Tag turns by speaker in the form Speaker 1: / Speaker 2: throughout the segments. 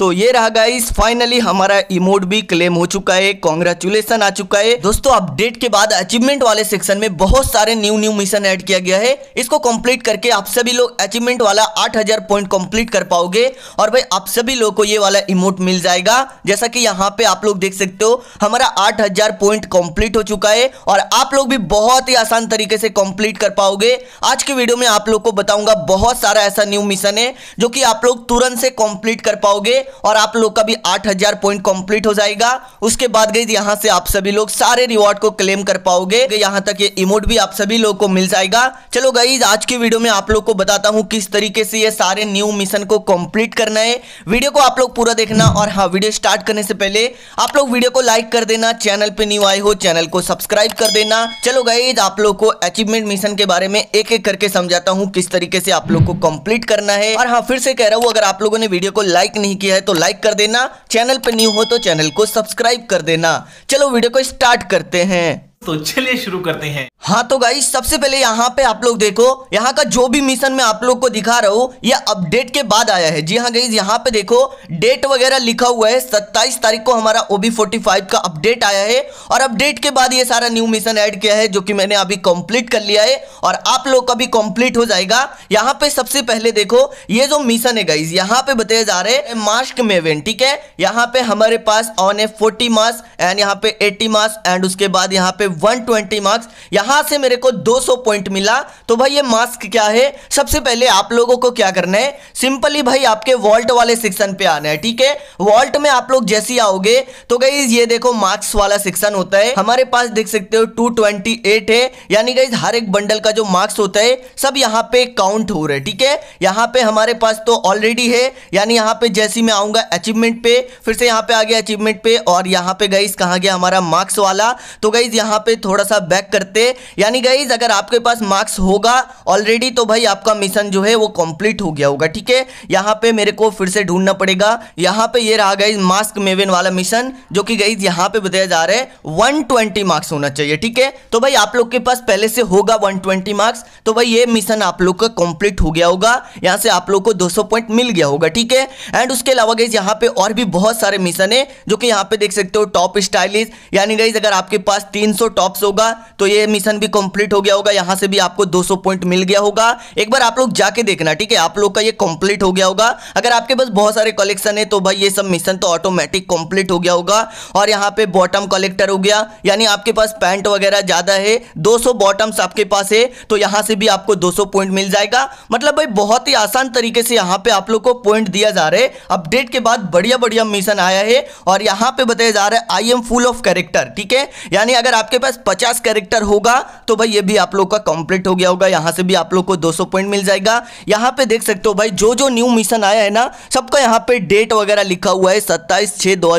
Speaker 1: तो ये रहा गाइस फाइनली हमारा इमोट भी क्लेम हो चुका है कॉन्ग्रेचुलेसन आ चुका है दोस्तों अपडेट के बाद अचीवमेंट वाले सेक्शन में बहुत सारे न्यू न्यू मिशन ऐड किया गया है इसको कंप्लीट करके आप सभी लोग अचीवमेंट वाला 8000 पॉइंट कंप्लीट कर पाओगे और भाई आप सभी लोग को ये वाला इमोट मिल जाएगा जैसा की यहाँ पे आप लोग देख सकते हो हमारा आठ पॉइंट कॉम्प्लीट हो चुका है और आप लोग भी बहुत ही आसान तरीके से कॉम्प्लीट कर पाओगे आज के वीडियो में आप लोग को बताऊंगा बहुत सारा ऐसा न्यू मिशन है जो की आप लोग तुरंत से कॉम्प्लीट कर पाओगे और आप लोग का भी 8000 पॉइंट कंप्लीट हो जाएगा उसके बाद गई यहाँ से आप सभी लोग सारे रिवॉर्ड को क्लेम कर पाओगे यहाँ तक ये इमोट भी आप सभी लोग को मिल जाएगा चलो गई आज की वीडियो में आप लोग को बताता हूँ किस तरीके से ये सारे न्यू मिशन को कम्प्लीट करना है वीडियो को आप लोग पूरा देखना और हाँ वीडियो स्टार्ट करने से पहले आप लोग वीडियो को लाइक कर देना चैनल पे न्यू आए हो चैनल को सब्सक्राइब कर देना चलो गई आप लोग को अचीवमेंट मिशन के बारे में एक एक करके समझाता हूँ किस तरीके से आप लोग को कंप्लीट करना है और हाँ फिर से कह रहा हूँ अगर आप लोगों ने वीडियो को लाइक नहीं किया है है तो लाइक कर देना चैनल पर न्यू हो तो चैनल को सब्सक्राइब कर देना चलो वीडियो को स्टार्ट करते हैं तो चलिए शुरू करते हैं हाँ तो गाई सबसे पहले यहाँ पे आप लोग देखो यहाँ का जो भी मिशन मैं आप लोग को दिखा रहा हूँ ये अपडेट के बाद आया है जी हाँ गई यहाँ पे देखो डेट वगैरह लिखा हुआ है 27 तारीख को हमारा ओबी 45 का अपडेट आया है और अपडेट के बाद ये सारा न्यू मिशन ऐड किया है जो कि मैंने अभी कंप्लीट कर लिया है और आप लोग का भी कंप्लीट हो जाएगा यहाँ पे सबसे पहले देखो ये जो मिशन है गाइज यहाँ पे बताया जा रहे हैं मास्क मेवेन ठीक है यहाँ पे हमारे पास ऑन है फोर्टी मास एंड यहाँ पे एट्टी मास एंड उसके बाद यहाँ पे 120 मार्क्स यहां से मेरे को 200 पॉइंट मिला तो भाई ये मास्क क्या है सबसे पहले आप लोगों को क्या करना है सिंपली भाई आपके वॉल्ट वाले सेक्शन पे आना है ठीक है वॉल्ट में आप लोग जैसे आओगे तो गई ये देखो मार्क्स वाला सेक्शन होता है हमारे पास देख सकते हो टू है यानी गई हर एक बंडल का जो मार्क्स होता है सब यहाँ पे काउंट हो रहा है ठीक है यहाँ पे हमारे पास तो ऑलरेडी है यानी यहाँ पे जैसी मैं आऊंगा अचीवमेंट पे फिर से यहाँ पे आ गया अचीवमेंट पे और यहाँ पे गई कहा गया हमारा मार्क्स वाला तो गई यहाँ यहाँ पे थोड़ा सा बैक करते यानी गाइज अगर आपके पास मार्क्स होगा ऑलरेडी तो भाई आपका मिशन जो है वो कंप्लीट हो गया होगा ठीक है यहाँ पे मेरे को फिर से ढूंढना पड़ेगा यहाँ पे ये रहा गाइज मास्क मेवन वाला मिशन जो कि गाइज यहाँ पे बताया जा रहा है वन मार्क्स होना चाहिए ठीक है तो भाई आप लोग के पास पहले से होगा वन मार्क्स तो भाई ये मिशन आप लोग का कंप्लीट हो गया होगा यहाँ से आप लोग को दो पॉइंट मिल गया होगा ठीक है एंड उसके अलावा गाइज यहाँ पे और भी बहुत सारे मिशन है जो कि यहाँ पे देख सकते हो टॉप स्टाइलिश यानी गाइज अगर आपके पास तीन सौ टॉप्स होगा तो ये मिशन भी कंप्लीट हो गया होगा यहाँ से भी आपको 200 पॉइंट मिल गया होगा एक बार आप लोग जाके देखना ठीक है आप लोग का ये कंप्लीट हो गया होगा अगर आपके पास बहुत सारे कलेक्शन है तो भाई ये सब मिशन तो ऑटोमेटिक कंप्लीट हो गया होगा और यहाँ पे बॉटम कलेक्टर हो गया यानी आपके पास पैंट वगैरह ज़्यादा है दो बॉटम्स आपके पास है तो यहाँ से भी आपको दो पॉइंट मिल जाएगा मतलब भाई बहुत ही आसान तरीके से यहाँ पर आप लोग को पॉइंट दिया जा रहा है अपडेट के बाद बढ़िया बढ़िया मिशन आया है और यहाँ पर बताया जा रहा है I am full of character ठीक है यानी अगर आपके पास पचास कैरेक्टर होगा तो भाई ये भी आप लोग का कंप्लीट हो गया होगा यहाँ से भी आप लोग को 200 पॉइंट मिल जाएगा यहाँ पे देख सकते हो भाई जो जो न्यू मिशन आया है ना सबका यहाँ पे डेट वगैरह लिखा हुआ है सत्ताईस छः दो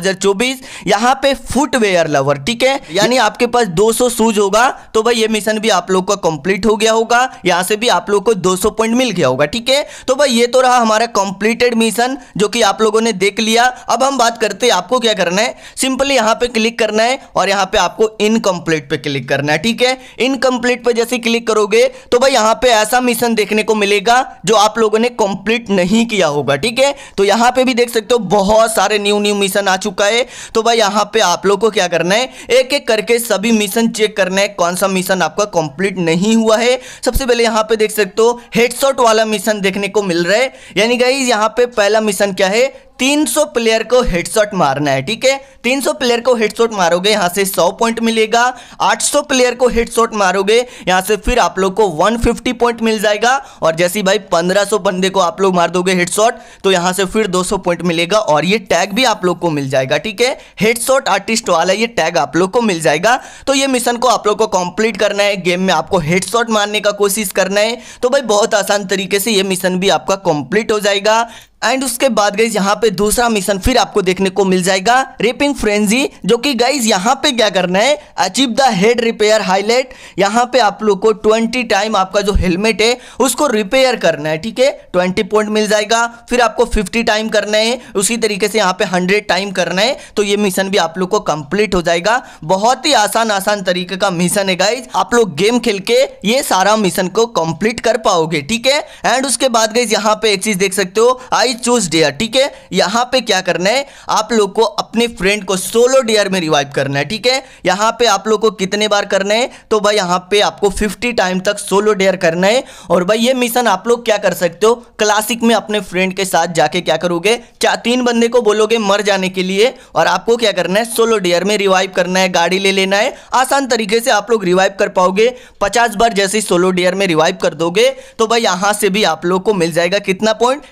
Speaker 1: यहाँ पे फुटवेयर लवर ठीक है यानी आपके पास 200 शूज होगा तो भाई ये मिशन भी आप लोग का कंप्लीट हो गया होगा यहाँ से भी आप लोग को 200 पॉइंट मिल गया होगा ठीक है तो भाई ये तो रहा हमारा कंप्लीटेड मिशन जो कि आप लोगों ने देख लिया अब हम बात करते हैं आपको क्या करना है सिंपली यहाँ पे क्लिक करना है और यहाँ पे आपको इनकम्प्लीट कंप्लीट पे क्लिक करना है ठीक है इनकम्प्लीट पे जैसे क्लिक करोगे तो भाई यहां पे ऐसा मिशन देखने को मिलेगा जो आप लोगों ने कंप्लीट नहीं किया होगा ठीक है तो यहां पे भी देख सकते हो बहुत सारे न्यू न्यू मिशन आ चुका है तो भाई यहां पे आप लोग को क्या करना है एक एक करके सभी मिशन चेक करना है कौन सा मिशन आपका कंप्लीट नहीं हुआ है सबसे पहले यहां पे देख सकते हो हेडसॉट वाला मिशन देखने को मिल रहा है यानी गाइज यहां पे पहला मिशन क्या है 300 प्लेयर को हेडशॉट मारना है ठीक है 300 प्लेयर को हेडशॉट मारोगे यहाँ से 100 पॉइंट मिलेगा 800 प्लेयर को हेडशॉट मारोगे यहाँ से फिर आप लोग को 150 पॉइंट मिल जाएगा और जैसे भाई 1500 बंदे को आप लोग मार दोगे हेडशॉट तो यहाँ से फिर 200 पॉइंट मिलेगा और ये टैग भी आप लोग को मिल जाएगा ठीक है हेडशॉट आर्टिस्ट वाला ये टैग आप लोग को मिल जाएगा तो ये मिशन को आप लोग को कंप्लीट करना है गेम में आपको हेडशॉट मारने का कोशिश करना है तो भाई बहुत आसान तरीके से ये मिशन भी आपका कंप्लीट हो जाएगा एंड उसके बाद गई यहाँ पे दूसरा मिशन फिर आपको देखने को मिल जाएगा रिपिंग फ्रेंजी जो कि गाइज यहाँ पे क्या करना है achieve the head repair highlight यहाँ पे आप लोग को 20 टाइम आपका जो हेलमेट है उसको रिपेयर करना है ठीक है 20 पॉइंट मिल जाएगा फिर आपको 50 टाइम करना है उसी तरीके से यहाँ पे 100 टाइम करना है तो ये मिशन भी आप लोग को कंप्लीट हो जाएगा बहुत ही आसान आसान तरीके का मिशन है गाइज आप लोग गेम खेल के ये सारा मिशन को कंप्लीट कर पाओगे ठीक है एंड उसके बाद गई यहाँ पे एक चीज देख सकते हो आई आई चूज डेयर ठीक है यहां पे क्या करना है आप लोग को अपने फ्रेंड को सोलो डेयर में रिवाइव करना है ठीक है यहां पे आप लोग को कितने बार करना है तो भाई यहां पे आपको 50 टाइम तक सोलो डेयर करना है और भाई ये मिशन आप लोग क्या कर सकते हो क्लासिक में अपने फ्रेंड के साथ जाके क्या करोगे क्या तीन बंदे को बोलोगे मर जाने के लिए और आपको क्या करना है सोलो डेयर में रिवाइव करना है गाड़ी ले लेना है आसान तरीके से आप लोग रिवाइव कर पाओगे पचास बार जैसे सोलो डेयर में रिवाइव कर दोगे तो भाई यहां से भी आप लोग को मिल जाएगा कितना पॉइंट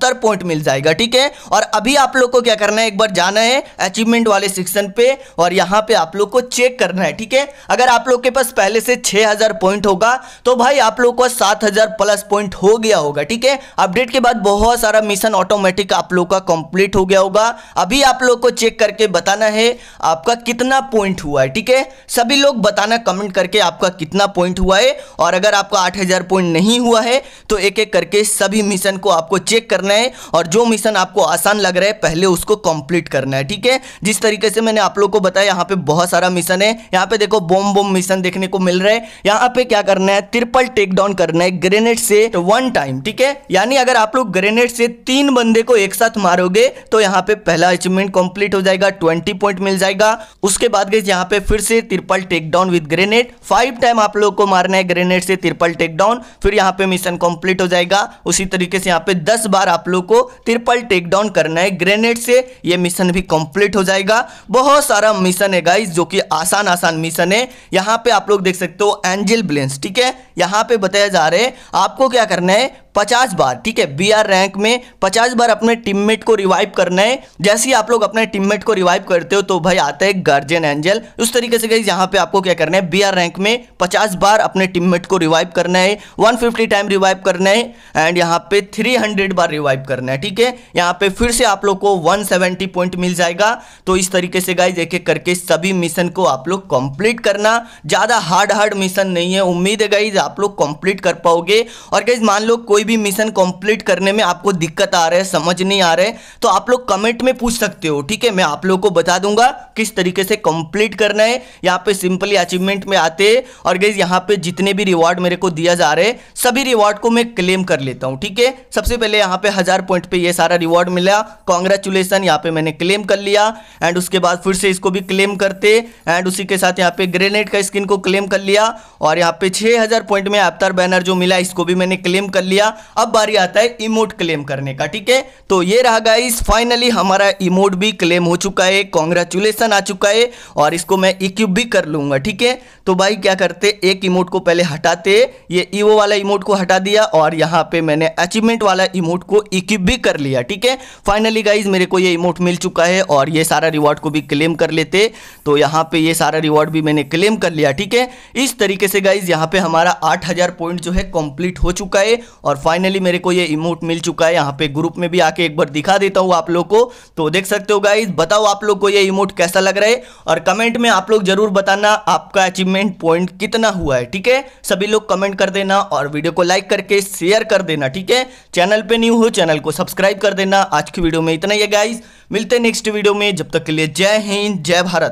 Speaker 1: सत्तर पॉइंट मिल जाएगा ठीक है और अभी आप लोग को क्या करना है एक बार जाना है अचीवमेंट वाले सेक्शन पे और यहाँ पे आप लोग को चेक करना है ठीक है अगर आप लोग के पास पहले से छह हजार पॉइंट होगा तो भाई आप लोग को सात प्लस पॉइंट हो गया होगा ठीक है अपडेट के बाद बहुत सारा मिशन ऑटोमेटिक आप लोग का कंप्लीट हो गया होगा अभी आप लोग को चेक करके बताना है आपका कितना पॉइंट हुआ है ठीक है सभी लोग बताना कमेंट करके आपका कितना पॉइंट हुआ है और अगर आपका आठ पॉइंट नहीं हुआ है तो एक एक करके सभी मिशन को आपको चेक करना करना है और जो मिशन आपको आसान लग रहा है पहले उसको कंप्लीट करना है ठीक है जिस तरीके से मैंने आप लोग को बताया यहाँ पे बहुत सारा मिशन है यहाँ पे देखो बोम बोम मिशन देखने को मिल रहा है यहाँ पे क्या करना है ट्रिपल टेक डाउन करना है ग्रेनेड से वन टाइम ठीक है यानी अगर आप लोग ग्रेनेड से तीन बंदे को एक साथ मारोगे तो यहाँ पे पहला अचीवमेंट कंप्लीट हो जाएगा ट्वेंटी पॉइंट मिल जाएगा उसके बाद गए यहाँ पे फिर से triple take down with grenade five time आप लोग को मारना है ग्रेनेड से ट्रिपल टेक डाउन फिर यहाँ पे मिशन कंप्लीट हो जाएगा उसी तरीके से यहाँ पे दस बार आप आप लोग को ट्रिपल टेक डाउन करना है ग्रेनेड से ये मिशन भी कंप्लीट हो जाएगा बहुत सारा मिशन है गाइज जो कि आसान आसान मिशन है यहाँ पे आप लोग देख सकते हो एंजिल ब्लेंस ठीक है यहाँ पे बताया जा रहा है आपको क्या करना है पचास बार ठीक है बी आर रैंक में पचास बार अपने टीममेट को रिवाइव करना है जैसे ही आप लोग अपने टीममेट को रिवाइव करते हो तो भाई आता है गार्जियन एंजल उस तरीके से गई यहाँ पे आपको क्या करना है बी आर रैंक में पचास बार अपने टीममेट को रिवाइव करना है वन फिफ्टी टाइम रिवाइव करना है एंड यहाँ पे थ्री हंड्रेड बार रिवाइव करना है ठीक है यहाँ पे फिर से आप लोग को वन सेवेंटी पॉइंट मिल जाएगा तो इस तरीके से गाइज एक एक करके सभी मिशन को आप लोग कंप्लीट करना ज़्यादा हार्ड हार्ड मिशन नहीं है उम्मीद है गाइज आप लोग कंप्लीट कर पाओगे और गाइज मान लो कोई कोई भी मिशन कंप्लीट करने में आपको दिक्कत आ रहा है समझ नहीं आ रहा है तो आप लोग कमेंट में पूछ सकते हो ठीक है मैं आप लोगों को बता दूंगा किस तरीके से कंप्लीट करना है यहाँ पे सिंपली अचीवमेंट में आते हैं और गई यहाँ पे जितने भी रिवॉर्ड मेरे को दिया जा रहे हैं सभी रिवॉर्ड को मैं क्लेम कर लेता हूँ ठीक है सबसे पहले यहाँ पे हज़ार पॉइंट पे ये सारा रिवॉर्ड मिला कॉन्ग्रेचुलेसन यहाँ पे मैंने क्लेम कर लिया एंड उसके बाद फिर से इसको भी क्लेम करते एंड उसी के साथ यहाँ पे ग्रेनेड का स्किन को क्लेम कर लिया और यहाँ पे 6000 पॉइंट में अवतार बैनर जो मिला इसको भी मैंने क्लेम कर लिया गया अब बारी आता है इमोट क्लेम करने का ठीक है तो ये रहा गाइस फाइनली हमारा इमोट भी क्लेम हो चुका है कॉन्ग्रेचुलेसन आ चुका है और इसको मैं इक्यूब भी कर लूंगा ठीक है तो भाई क्या करते एक इमोट को पहले हटाते ये ईवो वाला इमोट को हटा दिया और यहाँ पे मैंने अचीवमेंट वाला इमोट को इक्यूब भी कर लिया ठीक है फाइनली गाइज मेरे को ये इमोट मिल चुका है और ये सारा रिवॉर्ड को भी क्लेम कर लेते तो यहाँ पे ये सारा रिवॉर्ड भी मैंने क्लेम कर लिया ठीक है इस तरीके से गाइज यहाँ पे हमारा 8000 पॉइंट जो है कंप्लीट हो चुका है और फाइनली मेरे को ये इमोट मिल चुका है यहाँ पे ग्रुप में भी आके एक बार दिखा देता हूँ आप लोग को तो देख सकते हो गाइज बताओ आप लोग को ये इमोट कैसा लग रहा है और कमेंट में आप लोग जरूर बताना आपका अचीवमेंट पॉइंट कितना हुआ है ठीक है सभी लोग कमेंट कर देना और वीडियो को लाइक करके शेयर कर देना ठीक है चैनल पे न्यू हो चैनल को सब्सक्राइब कर देना आज की वीडियो में इतना ही है गाइज मिलते नेक्स्ट वीडियो में जब तक के लिए जय हिंद जय भारत